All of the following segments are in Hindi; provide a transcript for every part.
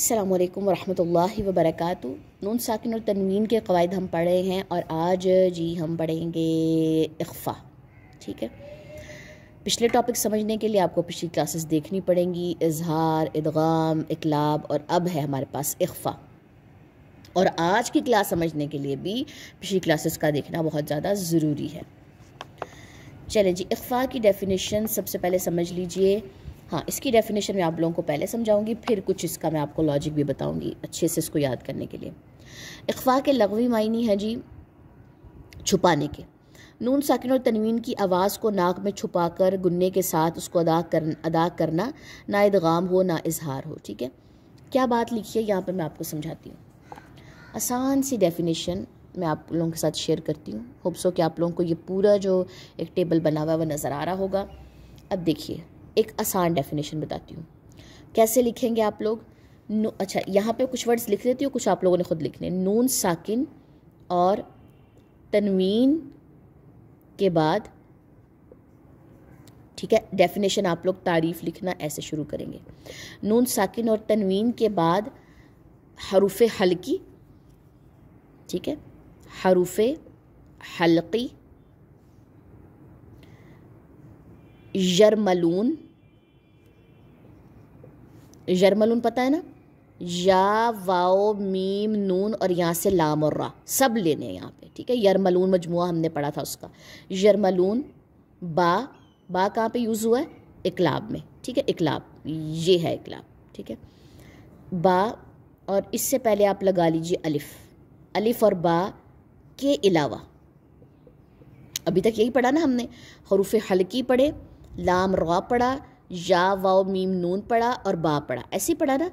अल्लाम वरम् वबरक नून साकिन और तनवीन के कवायद हम पढ़े हैं और आज जी हम पढ़ेंगे इख्फ़ा ठीक है पिछले टॉपिक समझने के लिए आपको पिछली क्लासेस देखनी पड़ेंगी इजहार इदगाम इकलाब और अब है हमारे पास इख्फ़ा और आज की क्लास समझने के लिए भी पिछली क्लासेस का देखना बहुत ज़्यादा ज़रूरी है चलें जी इख्फ़ा की डेफिनेशन सबसे पहले समझ लीजिए हाँ इसकी डेफिनेशन मैं आप लोगों को पहले समझाऊंगी फिर कुछ इसका मैं आपको लॉजिक भी बताऊंगी अच्छे से इसको याद करने के लिए अखवा के लगवी मायने हैं जी छुपाने के नून साकिन और तनवीन की आवाज़ को नाक में छुपाकर गुन्ने के साथ उसको अदा कर अदा करना ना इदगाम हो ना इजहार हो ठीक है क्या बात लिखी है यहाँ पर मैं आपको समझाती हूँ आसान सी डेफिनेशन मैं आप लोगों के साथ शेयर करती हूँ होप्सो कि आप लोगों को ये पूरा जो एक टेबल बना हुआ है वह नज़र आ रहा होगा अब देखिए एक आसान डेफिनेशन बताती हूँ कैसे लिखेंगे आप लोग अच्छा यहाँ पे कुछ वर्ड्स लिख देती हूँ कुछ आप लोगों ने खुद लिखने नून साकिन और तनवीन के बाद ठीक है डेफिनेशन आप लोग तारीफ़ लिखना ऐसे शुरू करेंगे नून साकिन और तनवीन के बाद हरूफ हल्की ठीक है हरूफ हल्की यरमलून यरमलून पता है ना या वाओ मीम नून और यहाँ से लाम और रा सब लेने हैं यहाँ पे ठीक है यरमलून मजमू हमने पढ़ा था उसका यरमलून बा बा कहाँ पे यूज़ हुआ है इकलाब में ठीक है इकलाब ये है इकलाब ठीक है बा और इससे पहले आप लगा लीजिए अलिफ अलिफ और बा के अलावा अभी तक यही पढ़ा ना हमने हरूफ हल्की पढ़े लाम रवा पढ़ा या वाओ मीम नून पढ़ा और बा पढ़ा ऐसे पढ़ा ना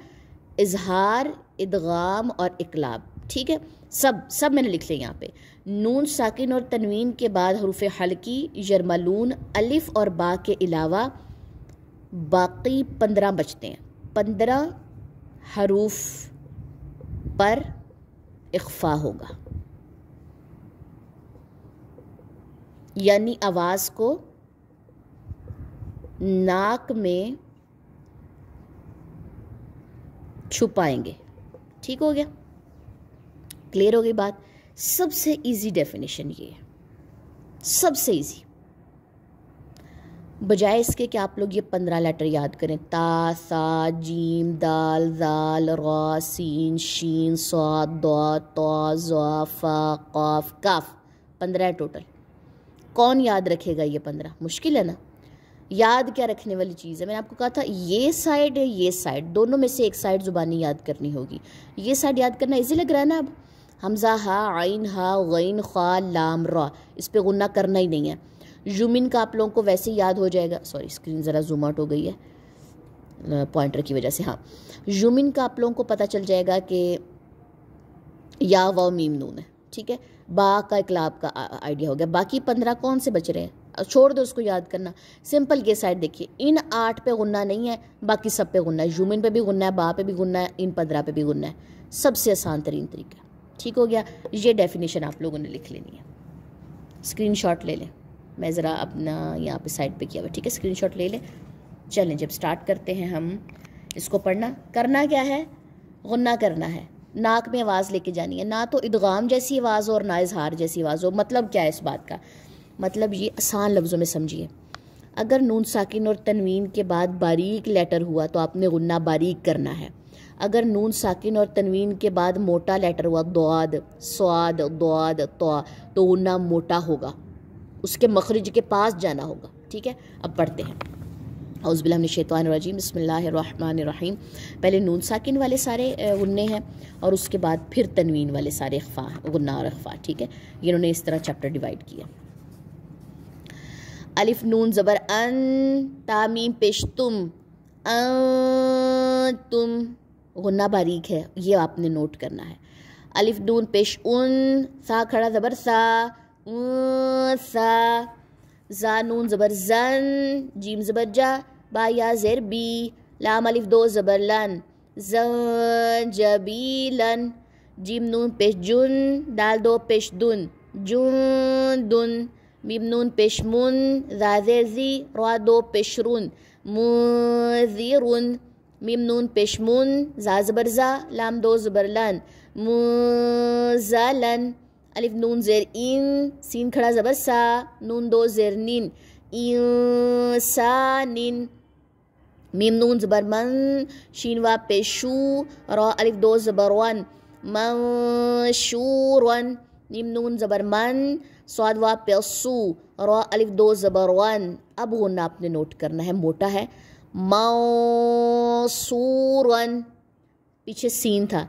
इजहार इदगाम और इकलाब ठीक है सब सब मैंने लिख लिया यहाँ पे नून साकिन और तनवीन के बाद हरूफ हल्की यरमलून अलिफ और बा के अलावा बाकी पंद्रह बचते हैं पंद्रह हरूफ पर इख्फा होगा यानी आवाज़ को नाक में छुपाएंगे ठीक हो गया क्लियर हो गई बात सबसे इजी डेफिनेशन ये है सबसे इजी बजाय इसके कि आप लोग ये पंद्रह लेटर याद करें ता सा जीम दाल जाल रा सीन शीन स्वाद दो तो फा कौफ काफ पंद्रह है टोटल कौन याद रखेगा ये पंद्रह मुश्किल है ना याद क्या रखने वाली चीज़ है मैंने आपको कहा था ये साइड या ये साइड दोनों में से एक साइड ज़ुबानी याद करनी होगी ये साइड याद करना इजी लग रहा है ना अब हमज़ा हा आइन हा गैन खा लाम रा इस पर गुना करना ही नहीं है जूमिन का आप लोगों को वैसे याद हो जाएगा सॉरी स्क्रीन ज़रा जूम आउट हो गई है पॉइंटर की वजह से हाँ जूमिन का आप लोगों को पता चल जाएगा कि या वाओ मीम नून है ठीक है बा का इकलाब का आइडिया हो गया बाकी पंद्रह कौन से बच रहे हैं छोड़ दो उसको याद करना सिंपल ये साइड देखिए इन आठ पे गुन्ना नहीं है बाकी सब पे गुन्ना है ह्यूमन पे भी गुन्ना है बा पे भी गुन्ना है इन पंद्रह पे भी गुन्ना है सबसे आसान तरीन तरीका ठीक हो गया ये डेफिनेशन आप लोगों ने लिख लेनी है शॉट ले लें मैं ज़रा अपना यहाँ पे साइड पे किया हुआ ठीक है शॉट ले लें चलें जब स्टार्ट करते हैं हम इसको पढ़ना करना क्या है गुन्ना करना है नाक में आवाज़ लेके जानी है ना तो इदगाम जैसी आवाज़ हो और ना इजहार जैसी आवाज़ हो मतलब क्या है इस बात का मतलब ये आसान लफ्ज़ों में समझिए अगर नून साकिन और तनवीन के बाद बारीक लेटर हुआ तो आपने गुन्ना बारीक करना है अगर नून साकिन और तनवीन के बाद मोटा लेटर हुआ दुआद स्वाद दुआद तो तो गुन्ना मोटा होगा उसके मखरज के पास जाना होगा ठीक है अब पढ़ते हैं हौज़बिल्ला शेतवानरजीम बसमीम पहले नून साकिन वाले सारे गुन्ने हैं और उसके बाद फिर तनवीन वाले सारे अखफा गुन्ना और अखफा ठीक है इन्होंने इस तरह चैप्टर डिवाइड किया अलिफ नून ज़बर अन तामीम पेश तुम अ तुम गुन्ना बारीक है ये आपने नोट करना है अलिफ नून पेश उन सा खड़ा ज़बर सा सा जा नून ज़बर जन जीम ज़बर जा बा या ज़ेर बी लाम अलिफ दो ज़बर लन जबी लन जीम नून पेश जुन दाल दो पेश दुन जुन दुन ميم نون بيش من ذا ذي ذي را دو ميم نون بيش من ذا زبر ذا لام دو زبر مزالن ألف نون زر إن سين خڑا زبر نون دو زر نين إنسانين ميم نون زبر من شين وا بيشو را ألف دو زبر وان منشورا ميم نون स्वाद वा प्यसू रवा अलिफ दो ज़बर वन अब होना आपने नोट करना है मोटा है मौसूरन पीछे सीन था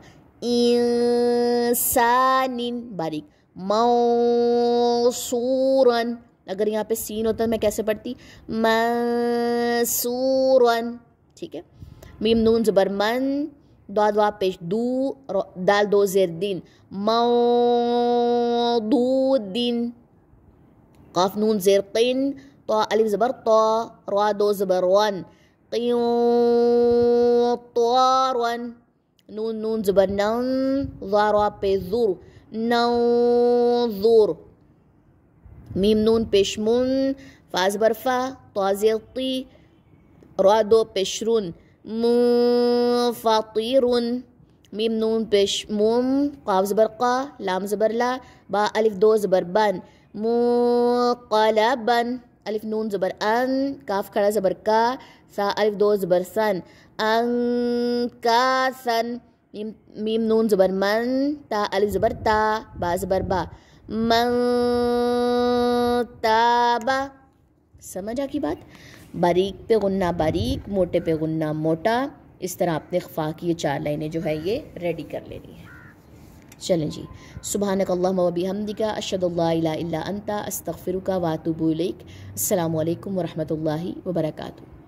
इंसानिन बारीक मौसूरन अगर यहाँ पे सीन होता तो मैं कैसे पढ़ती मसूरन ठीक है मीम नून जबर मन دو پیش دو دال دو زیر دین مودودین قاف نون زیر قین طا الف زبر طا را دو زبر وان قيوطارا نون نون زبر نن ضرا بزور ننظر ميم نون بشمون فازبر فا طازيطي رادو بشرون मुफ़ातिर मीम नून पेश मोम काव ज़बर का लाम ज़बर ला बा अलिफ दो ज़बर बन मुला बन अलिफ नून ज़बर अन काफ खड़ा ज़बर का सा अलिफ दो ज़बर सन अन का सन मीम मीम नून ज़बर मन ता अलिफ ज़बर ता बा ज़बर बा मन ताबा समझ आ की बात बारीक पे गुन्ना बारीक मोटे पे गुन्ना मोटा इस तरह आपने खफा की ये चार लाइनें जो है ये रेडी कर लेनी है चलें जी सुबह कल्लाबी हमदिका अशदल्ला अंता अस्तफ़िर का वातुबुलक अल्लाम वरहमल वर्का